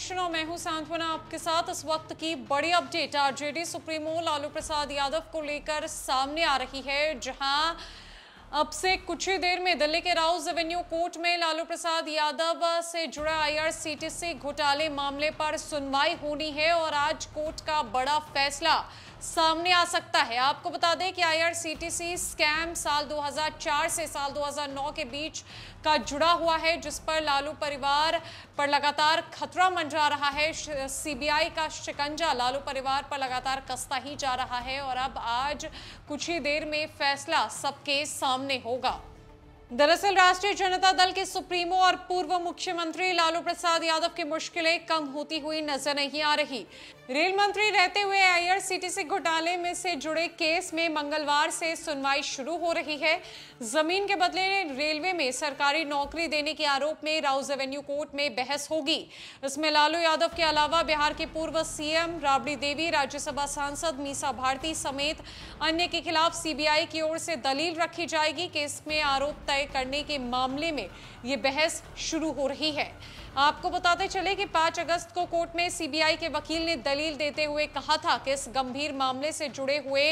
station और मैं हूं सांत्वना आपके साथ इस वक्त की बड़ी अपडेट आरजेडी सुप्रीमो लालू प्रसाद यादव को लेकर सामने आ रही है जहां अब से कुछ ही देर में दिल्ली के राउस एवेन्यू कोर्ट में लालू प्रसाद यादव से जुड़ा आईआरसीटीसी घोटाले मामले पर सुनवाई होनी है और आज कोर्ट का बड़ा फैसला सामने आ सकता है आपको बता दें कि आईआरसीटीसी स्कैम साल 2004 से साल 2009 के बीच का जुड़ा हुआ है जिस पर लालू परिवार पर लगातार खतरा मंडरा रहा है सीबीआई का शिकंजा लालू परिवार पर लगातार कसता ही जा रहा है और अब आज कुछ ही देर में फैसला सबके सामने होगा दरअसल राष्ट्रीय जनता दल के सुप्रीमो और पूर्व मुख्यमंत्री लालू प्रसाद यादव की मुश्किलें कम होती हुई नजर नहीं आ रही रेल मंत्री रहते हुए आईआरसीटीसी घोटाले में से जुड़े केस में मंगलवार से सुनवाई शुरू हो रही है जमीन के बदले रेलवे में सरकारी नौकरी देने के आरोप में राउस एवेन्यू कोर्ट में बहस होगी इसमें लालू यादव के अलावा बिहार के पूर्व सीएम राबड़ी देवी राज्यसभा सांसद मीसा भारती समेत अन्य के खिलाफ सीबीआई की ओर से दलील रखी जाएगी केस में आरोप तय तय करने के मामले में ये बहस शुरू हो रही है आपको बताते चले कि 5 अगस्त को कोर्ट में सीबीआई के वकील ने दलील देते हुए कहा था कि इस गंभीर मामले से जुड़े हुए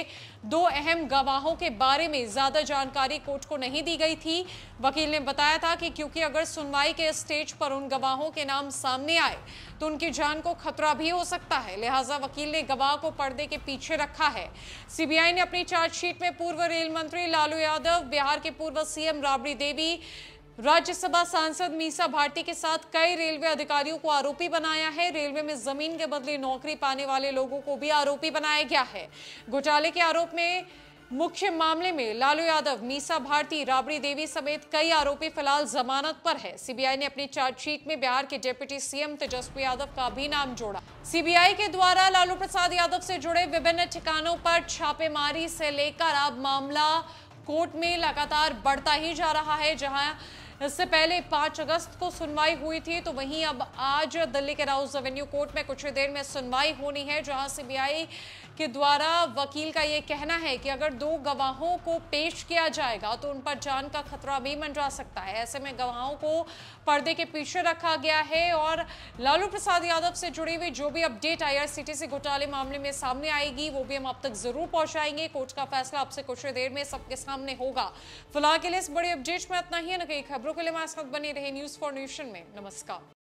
दो अहम गवाहों के बारे में ज्यादा जानकारी कोर्ट को नहीं दी गई थी वकील ने बताया था कि क्योंकि अगर सुनवाई के स्टेज पर उन गवाहों के नाम सामने आए तो उनकी जान को खतरा भी हो सकता है लिहाजा वकील ने गवाह को पर्दे के पीछे रखा है सीबीआई ने अपनी चार्जशीट में पूर्व रेल मंत्री लालू यादव बिहार के पूर्व सीएम राम राबड़ी देवी राज्यसभा सांसद मीसा भारती के साथ कई रेलवे अधिकारियों को आरोपी बनाया है रेलवे में जमीन के बदले नौकरी पाने वाले लोगों को भी आरोपी बनाया गया है घोटाले के आरोप में मुख्य मामले में लालू यादव मीसा भारती राबड़ी देवी समेत कई आरोपी फिलहाल जमानत पर है सीबीआई ने अपनी चार्जशीट में बिहार के डेप्यूटी सीएम तेजस्वी यादव का भी नाम जोड़ा सीबीआई के द्वारा लालू प्रसाद यादव से जुड़े विभिन्न ठिकानों पर छापेमारी से लेकर अब मामला कोर्ट में लगातार बढ़ता ही जा रहा है जहां इससे पहले 5 अगस्त को सुनवाई हुई थी तो वहीं अब आज दिल्ली के राउस एवेन्यू कोर्ट में कुछ ही देर में सुनवाई होनी है जहां सीबीआई के द्वारा वकील का ये कहना है कि अगर दो गवाहों को पेश किया जाएगा तो उन पर जान का खतरा भी मंडरा सकता है ऐसे में गवाहों को पर्दे के पीछे रखा गया है और लालू प्रसाद यादव से जुड़ी हुई जो भी अपडेट आईआरसीटीसी घोटाले मामले में सामने आएगी वो भी हम आप तक जरूर पहुंचाएंगे कोर्ट का फैसला आपसे कुछ देर में सबके सामने होगा फिलहाल के लिए इस बड़ी अपडेट में इतना ही है ना कई खबर खबरों के लिए हमारे साथ बने रहे न्यूज फॉर न्यूशन में नमस्कार